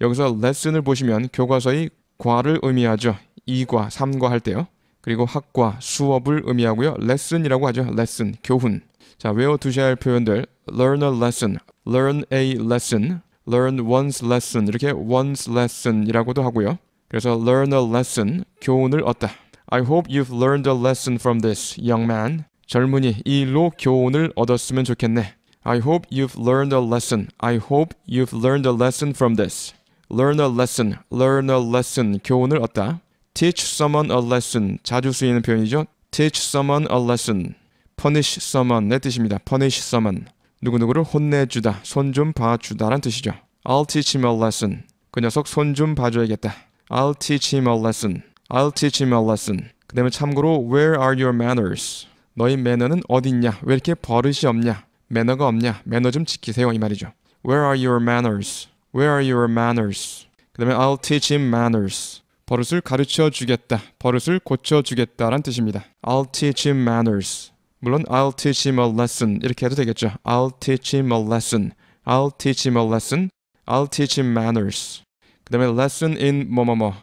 여기서 레슨을 보시면 교과서의 과를 의미하죠. 2과, 3과 할 때요. 그리고 학과, 수업을 의미하고요. 레슨이라고 하죠. 레슨, 교훈. 자, 외워두셔야 할 표현들. learn a lesson, learn a lesson, learn one's lesson. 이렇게 one's lesson이라고도 하고요. 그래서 learn a lesson, 교훈을 얻다. I hope you've learned a lesson from this, young man. 젊은이, 이로 교훈을 얻었으면 좋겠네. I hope you've learned a lesson. I hope you've learned a lesson from this. learn a lesson, learn a lesson 교훈을 얻다. teach someone a lesson 자주 쓰이는 표현이죠. teach someone a lesson. punish someone의 뜻입니다. punish someone 누구누구를 혼내주다, 손 좀 봐주다란 뜻이죠. I'll teach him a lesson. 그 녀석 손 좀 봐줘야겠다. I'll teach him a lesson. I'll teach him a lesson. 그 다음에 참고로 Where are your manners? 너희 매너는 어딨냐? 왜 이렇게 버릇이 없냐? 매너가 없냐? 매너 좀 지키세요 이 말이죠. Where are your manners? Where are your manners? 그 다음에 I'll teach him manners. 버릇을 가르쳐 주겠다. 버릇을 고쳐 주겠다란 뜻입니다. I'll teach him manners. 물론 I'll teach him a lesson 이렇게 해도 되겠죠. I'll teach him a lesson. I'll teach him a lesson. I'll teach him manners. 그 다음에 lesson in 뭐뭐뭐.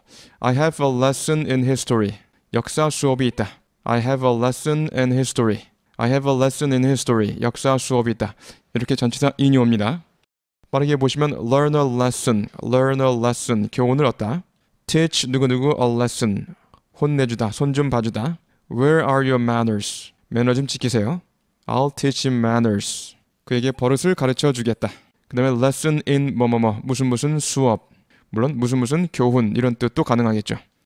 I have a lesson in history. 역사 수업이 있다. I have a lesson in history. I have a lesson in history. 역사 수업이 있다. 이렇게 전치사 인용입니다. 빠르게 보시면 learn a lesson, learn a lesson 교훈을 얻다. teach 누구누구 a lesson 혼내주다, 손 좀 봐주다. Where are your manners? 매너 좀 지키세요. I'll teach him manners. 그에게 버릇을 가르쳐 주겠다. 그 다음에 lesson in 뭐뭐뭐 무슨 무슨 수업 물론 무슨 무슨 교훈 이런 뜻도 가능하겠죠.